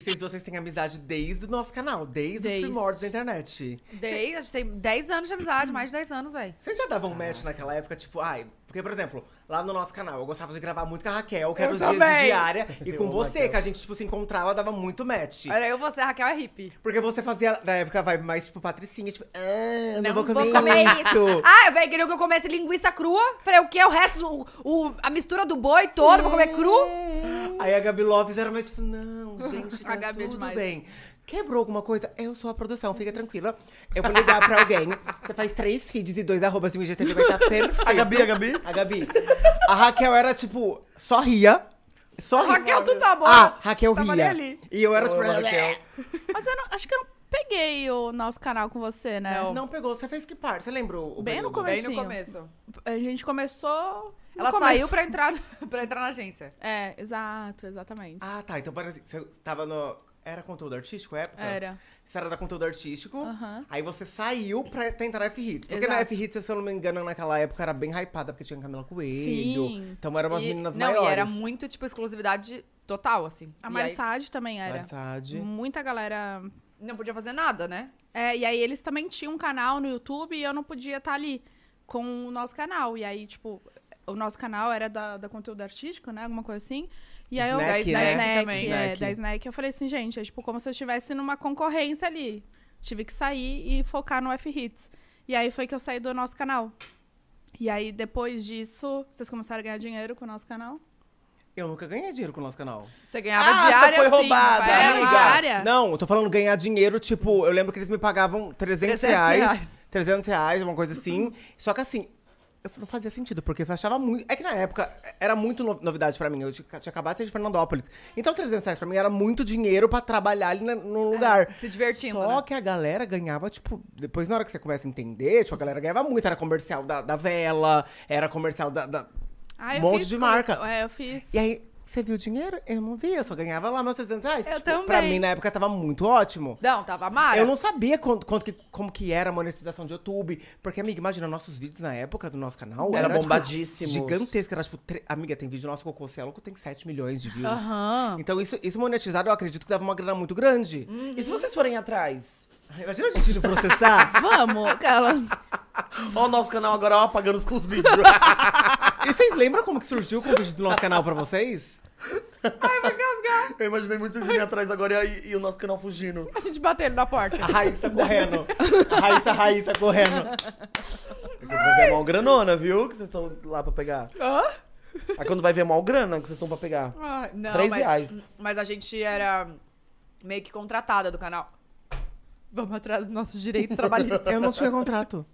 Vocês, vocês têm amizade desde o nosso canal, desde, Desde. os primórdios da internet. Desde, a gente tem 10 anos de amizade, mais de 10 anos, véi. Vocês já davam match naquela época, tipo, ai. Porque, por exemplo, lá no nosso canal, eu gostava de gravar muito com a Raquel, que Eu era os dias de diária, e com você, que a gente, tipo, se encontrava, dava muito match. Era eu, você, a Raquel é hippie. Porque você fazia, na época, vai vibe mais, tipo, patricinha, tipo, ah, não, vou comer, isso. Ah, velho, queria que eu comesse linguiça crua. Falei, o quê? O resto, o, o- a mistura do boi todo, vou comer cru? Hum. Aí a Gabi Lopes era mais, tipo, não, gente, tá é tudo bem. Quebrou alguma coisa? Eu sou a produção, fica tranquila. Eu vou ligar pra alguém. Você faz três feeds e dois arrobas assim, no IGTV, vai estar tá perfeito. A Gabi, a Gabi? A Gabi. A Raquel era, tipo, só ria. Só ria. Raquel, tu tá bom Ah, Raquel Tava ria. Ali. E eu era, Ô, tipo... Raquel. Mas eu não, acho que eu não peguei o nosso canal com você, né? Não, não pegou. Você fez que parte? Você lembrou? Bem no, começo Bem no começo. A gente começou... Ela começo. saiu pra entrar, pra entrar na agência. É, exato, exatamente. Ah, tá. Então que você tava no. Era conteúdo artístico à época? Era. Você era da conteúdo artístico. Uhum. Aí você saiu pra tentar na F-Hits. Porque Exato. na F-Hits, se eu não me engano, naquela época era bem hypada, porque tinha Camila Coelho. Sim. Então eram umas e, meninas não, maiores. E era muito, tipo, exclusividade total, assim. A Marisade também era. Marisade. Muita galera. Não podia fazer nada, né? É, e aí eles também tinham um canal no YouTube e eu não podia estar tá ali com o nosso canal. E aí, tipo, o nosso canal era da, da conteúdo artístico, né? Alguma coisa assim. E aí snack, eu. Da, né? da snack, É, da snack. Eu falei assim, gente, é tipo como se eu estivesse numa concorrência ali. Tive que sair e focar no F-Hits. E aí foi que eu saí do nosso canal. E aí, depois disso, vocês começaram a ganhar dinheiro com o nosso canal? Eu nunca ganhei dinheiro com o nosso canal. Você ganhava ah, diária, foi roubada, sim, Foi Diária. Não, eu tô falando ganhar dinheiro, tipo, eu lembro que eles me pagavam 300, 300 reais, reais. 300 reais, uma coisa assim. Só que assim, eu não fazia sentido, porque eu achava muito. É que na época era muito novidade pra mim. Eu tinha acabado de sair de Fernandópolis. Então, 300 reais pra mim era muito dinheiro pra trabalhar ali no é, lugar. É, se divertindo. Só né? que a galera ganhava, tipo. Depois, na hora que você começa a entender, tipo, a galera ganhava muito. Era comercial da, da vela, era comercial da. da... Ah, um monte de marca. É, eu fiz. E aí, você viu o dinheiro? Eu não vi, eu só ganhava lá meus 600 reais. Eu tipo, também. Pra mim, na época, tava muito ótimo. Não, tava mara. Eu não sabia quanto, quanto que, como que era a monetização de YouTube. Porque, amiga, imagina, nossos vídeos na época do nosso canal... Era, era bombadíssimo. Tipo, gigantesco. Era, tipo... Tre... Amiga, tem vídeo nosso com o Cosselo que tem 7 milhões de views. Uhum. Então, isso, isso monetizado, eu acredito que dava uma grana muito grande. Uhum. E se vocês forem atrás? Imagina a gente indo processar. Vamos, aquelas... Olha o nosso canal agora, ó, pagando os vídeos. E vocês lembram como que surgiu o convite do nosso canal pra vocês? Ai, vou engasgar. Eu imaginei muito Zine atrás agora e, e, o nosso canal fugindo. A gente batendo na porta. A Raíssa correndo. A Raíssa, a Raíssa correndo. Vai ver mal granona, viu? Que vocês estão lá pra pegar. Hã? Aí quando vai ver mal grana que vocês estão pra pegar. Ah, não, Três mas, reais. Mas a gente era meio que contratada do canal. Vamos atrás dos nossos direitos trabalhistas. Eu não tinha contrato.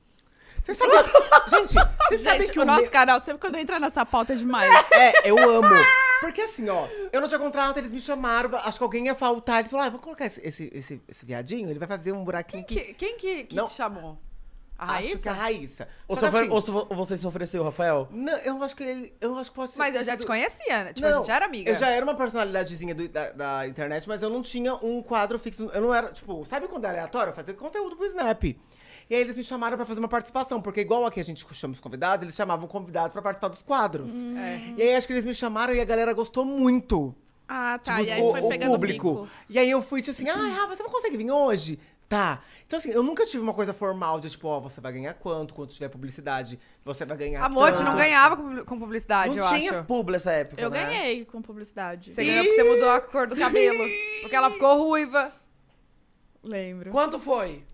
Você sabe. gente, você sabe que o, o nosso canal, sempre quando entra nessa pauta é demais. É, eu amo. Porque assim, ó, eu não tinha contrato, eles me chamaram, acho que alguém ia faltar. Eles falaram, ah, vou colocar esse, esse, esse, esse, viadinho, ele vai fazer um buraquinho. Quem que, quem que, que te chamou? A Raíssa? Acho que a Raíssa. Ou, sofre, assim, ou você se ofereceu, Rafael? Não, eu acho que ele. Eu acho que pode ser. Mas eu já te conhecia, né? Tipo, não, a gente já era amiga. Eu já era uma personalidadezinha do, da, da, internet, mas eu não tinha um quadro fixo. Eu não era, tipo, sabe quando é aleatório? fazer conteúdo pro Snap. E aí eles me chamaram pra fazer uma participação, porque igual aqui a gente chama os convidados, eles chamavam convidados pra participar dos quadros. Hum. É. E aí acho que eles me chamaram e a galera gostou muito. Ah, tá. Tipo, e aí o, foi o público. E aí eu fui tipo assim, ah, você não consegue vir hoje? Tá. Então, assim, eu nunca tive uma coisa formal de tipo, ó, você vai ganhar quanto? Quando tiver publicidade, você vai ganhar. Amor, tanto. não ganhava com publicidade, não eu tinha acho. publi essa época. Eu né? ganhei com publicidade. Você ganhou porque você mudou a cor do cabelo. porque ela ficou ruiva. Lembro. Quanto foi?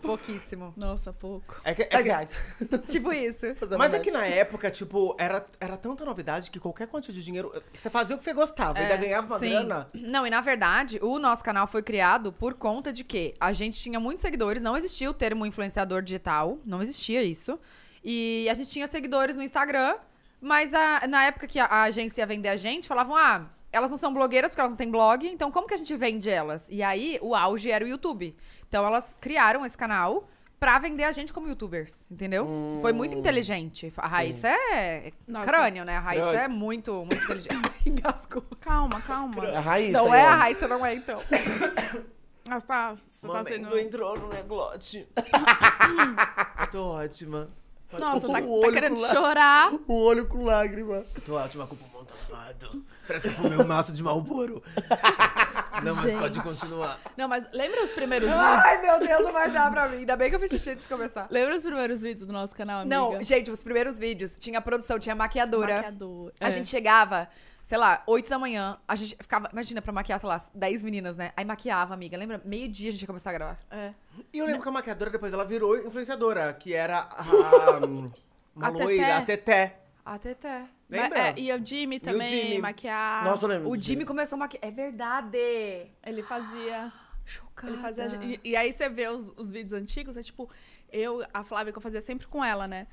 Pouquíssimo. Nossa, pouco. É que, é que- é, Tipo isso. Mas é que na época, tipo, era, era tanta novidade que qualquer quantia de dinheiro. Você fazia o que você gostava, ainda é, ganhava uma Sim. grana. Não, e na verdade, o nosso canal foi criado por conta de que a gente tinha muitos seguidores, não existia o termo influenciador digital, não existia isso. E a gente tinha seguidores no Instagram, mas a- na época que a, a agência ia vender a gente, falavam, ah elas não são blogueiras porque elas não têm blog, então como que a gente vende elas? E aí o auge era o YouTube. Então elas criaram esse canal pra vender a gente como youtubers, entendeu? Hum, Foi muito inteligente. A Raíssa é Nossa. crânio, né? A Raíssa é muito, muito inteligente. Engascou. Calma, calma. A Raíssa. Não é né? a Raíssa, não é então. Mas tá, você tá sendo... entrou no neglote. Tô ótima. Nossa, tá, tá querendo chorar. O olho com lágrima. Tô ótima, culpa safado. Parece que eu fumei um maço de Malboro. Não, mas Gente. pode continuar. Não, mas lembra os primeiros vídeos? Ai, meu Deus, não vai dar pra mim. Ainda bem que eu fiz xixi antes de começar. Lembra os primeiros vídeos do nosso canal, amiga? Não, gente, os primeiros vídeos. Tinha produção, tinha maquiadora. Maquiador. A é. gente chegava, sei lá, 8 da manhã. A gente ficava, imagina, pra maquiar, sei lá, 10 meninas, né? Aí maquiava, amiga. Lembra? Meio-dia a gente ia começar a gravar. É. E eu lembro não. que a maquiadora depois ela virou influenciadora, que era a. Hum, uma a loira, a Teté. A Teté. Lembra? É, e o Jimmy também, o Jimmy. maquiar. Nossa, eu lembro. O Jimmy começou a maquiar. É verdade! Ele fazia. Chocada. Ele fazia. E, e aí você vê os, os vídeos antigos, é tipo, eu, a Flávia que eu fazia sempre com ela, né?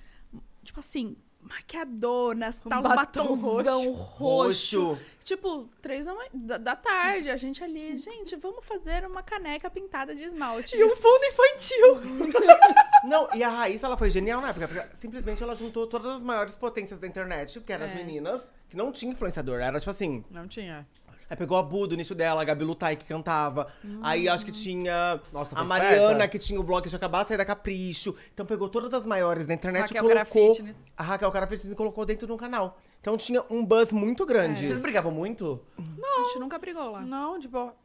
Tipo assim, maquiadonas, um tal, batom batomzão roxo. roxo. Tipo, três da, da, da, tarde, a gente ali, gente, vamos fazer uma caneca pintada de esmalte. E um fundo infantil. Não, e a Raíssa, ela foi genial na época, porque simplesmente ela juntou todas as maiores potências da internet, que eram é. as meninas, que não tinha influenciador, era tipo assim... Não tinha. Aí pegou a Buda, início dela, a Gabi Lutai que cantava. Hum. Aí acho que tinha Nossa, a Mariana, que tinha o bloco de tinha acabado de sair da Capricho. Então pegou todas as maiores da internet Raquel e colocou. Cara a Raquel Cara Fitness colocou dentro de um canal. Então tinha um buzz muito grande. É. Vocês brigavam muito? Não. A gente nunca brigou lá. Não, de boa.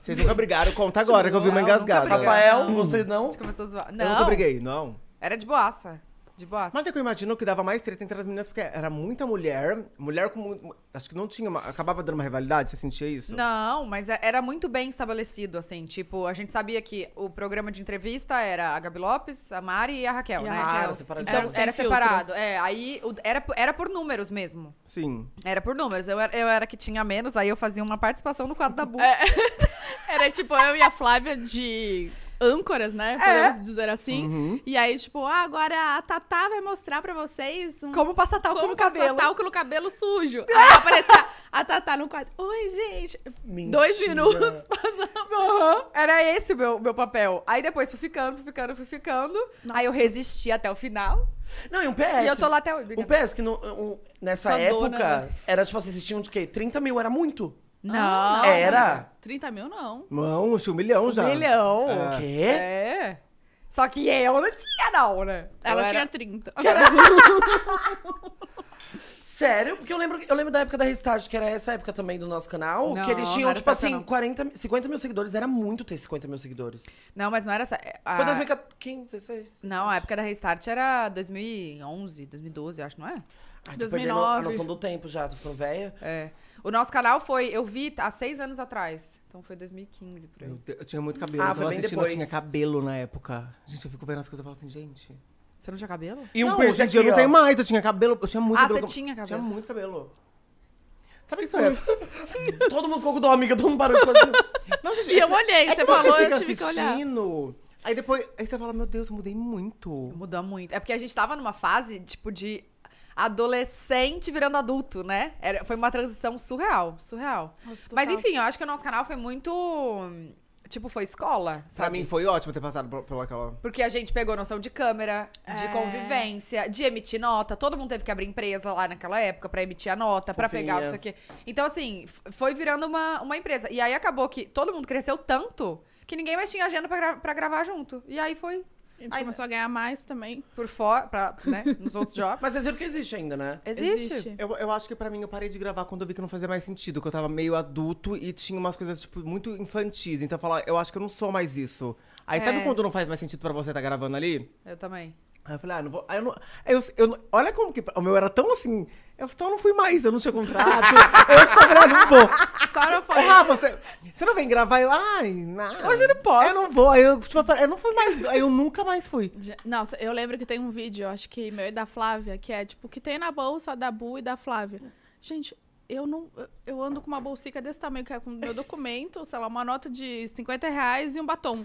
Vocês nunca brigaram? Conta agora que eu vi uma engasgada. Rafael, você não? A gente começou a zoar. Não. Eu nunca briguei, não. Era de boaça. De bosta. Mas é que eu imagino que dava mais treta entre as meninas, porque era muita mulher. Mulher com. Acho que não tinha. uma- Acabava dando uma rivalidade, você sentia isso? Não, mas é, era muito bem estabelecido, assim. Tipo, a gente sabia que o programa de entrevista era a Gabi Lopes, a Mari e a Raquel, E a né? Raquel. Claro, separadinho. Então, Era era separado. É, aí o- era, por- era por números mesmo. Sim. Era por números. Eu era, eu era que tinha menos, aí eu fazia uma participação no quadro da Bu. É. Era tipo eu e a Flávia de âncoras, né? É. Podemos é. dizer assim. Uhum. E aí, tipo, ah, agora a Tatá vai mostrar pra vocês um... como passar talco como no passar cabelo. Talco no cabelo sujo. Aí aparecer a Tatá no quadro. Oi, gente. Mentira. Dois minutos passando. Uhum. Era esse o meu, meu papel. Aí depois fui ficando, fui ficando, fui ficando. Nossa. Aí eu resisti até o final. Não, e um PS. E eu tô lá até hoje. Um PS que no, um, nessa época dona, né? era tipo assim, vocês tinham o quê? 30 mil, era muito. Não. Era? 30 mil, não. Não, tinha um milhão já. Um milhão. Ah. O quê? É. Só que eu não tinha, não, né? Ela Eu tinha era- 30. Sério? Porque eu lembro, eu lembro da época da Restart, que era essa época também do nosso canal, Não, que eles tinham, tipo assim, 40, 50 mil seguidores. Era muito ter 50 mil seguidores. Não, mas não era essa. É, a- Foi 2015, 16. Não, a época da Restart era 2011, 2012, eu acho, não é? Ai, tô perdendo a noção do tempo já, tô ficando velha. É. O nosso canal foi, eu vi há seis anos atrás. Então foi 2015 por aí. Eu, eu tinha muito cabelo. Ah, eu foi bem assistindo, eu tinha cabelo na época. Gente, eu fico vendo as coisas e falo assim, gente. Você não tinha cabelo? E um Não, hoje em eu não tenho mais, eu tinha cabelo, eu tinha muito Ah, cabelo. você tinha cabelo. Tinha muito cabelo. Sabe o que foi? todo mundo ficou com dó, amiga, todo mundo parou de fazer. Não, gente, E eu olhei, é você falou, eu tive que olhar. assistindo, Aí depois, aí você fala, meu Deus, eu mudei muito. Mudou muito. É porque a gente tava numa fase, tipo, de adolescente virando adulto, né? Era, foi uma transição surreal, surreal. Nossa, Mas enfim, eu acho que o nosso canal foi muito. Tipo, foi escola, sabe? Pra mim foi ótimo ter passado por, aquela... Porque a gente pegou noção de câmera, de é. convivência, de emitir nota. Todo mundo teve que abrir empresa lá naquela época pra emitir a nota, para pegar isso aqui. Então, assim, foi virando uma, uma empresa. E aí acabou que todo mundo cresceu tanto que ninguém mais tinha agenda pra, gra pra gravar junto. E aí foi a gente Aí, começou a ganhar mais também. Por fora, né? Nos outros jogos. Mas é zero que existe ainda, né? Existe. existe. Eu, eu acho que pra mim eu parei de gravar quando eu vi que não fazia mais sentido, que eu tava meio adulto e tinha umas coisas, tipo, muito infantis. Então eu falava, eu acho que eu não sou mais isso. Aí é. sabe quando não faz mais sentido pra você estar tá gravando ali? Eu também. Aí eu falei, ah, não vou. Aí eu não. Aí eu, eu, olha como que. O meu era tão assim. Eu só então não fui mais, eu não tinha contrato. eu só falei, não vou. Só não foi. Rafa, você, você não vem gravar? Eu, ai, não. Hoje eu não posso. Eu não vou. Aí eu, tipo, eu não fui mais. Aí eu nunca mais fui. Nossa, eu lembro que tem um vídeo, acho que meu e da Flávia, que é tipo, o que tem na bolsa da Bu e da Flávia. Gente, eu não. Eu ando com uma bolsica desse tamanho, que é com meu documento, sei lá, uma nota de 50 reais e um batom.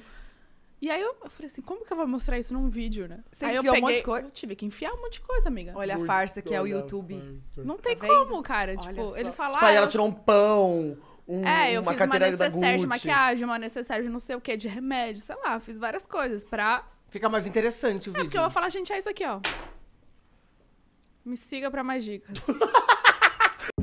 E aí eu, eu falei assim, como que eu vou mostrar isso num vídeo, né? Você aí eu peguei, um monte de coisa. Eu tive que enfiar um monte de coisa, amiga. Olha Muito a farsa que é o YouTube. Não tem tá como, cara. Olha tipo, só. eles falaram. Tipo, aí ela ah, tirou um pão. Um, é, eu uma fiz uma necessaire de maquiagem, uma necessaire de não sei o que, de remédio, sei lá, fiz várias coisas pra. Fica mais interessante o é, vídeo. Porque eu vou falar, gente, é isso aqui, ó. Me siga pra mais dicas.